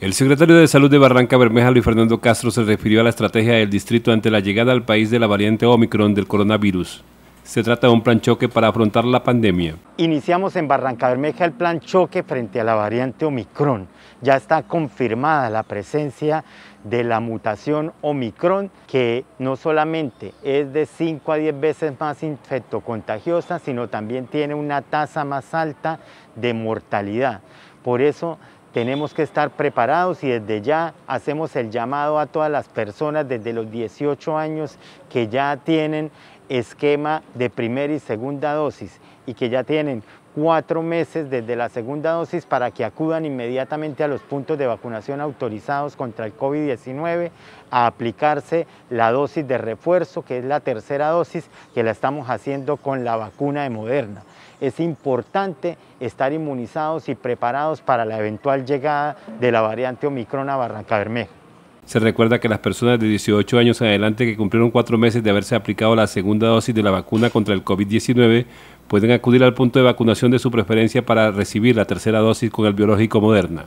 El secretario de Salud de Barranca Bermeja, Luis Fernando Castro, se refirió a la estrategia del distrito ante la llegada al país de la variante Omicron del coronavirus. Se trata de un plan choque para afrontar la pandemia. Iniciamos en Barranca Bermeja el plan choque frente a la variante Omicron. Ya está confirmada la presencia de la mutación Omicron, que no solamente es de 5 a 10 veces más infectocontagiosa, sino también tiene una tasa más alta de mortalidad. Por eso tenemos que estar preparados y desde ya hacemos el llamado a todas las personas desde los 18 años que ya tienen esquema de primera y segunda dosis y que ya tienen cuatro meses desde la segunda dosis para que acudan inmediatamente a los puntos de vacunación autorizados contra el COVID-19 a aplicarse la dosis de refuerzo, que es la tercera dosis que la estamos haciendo con la vacuna de Moderna. Es importante estar inmunizados y preparados para la eventual llegada de la variante Omicron a Barranca Bermeja. Se recuerda que las personas de 18 años en adelante que cumplieron cuatro meses de haberse aplicado la segunda dosis de la vacuna contra el COVID-19 pueden acudir al punto de vacunación de su preferencia para recibir la tercera dosis con el biológico Moderna.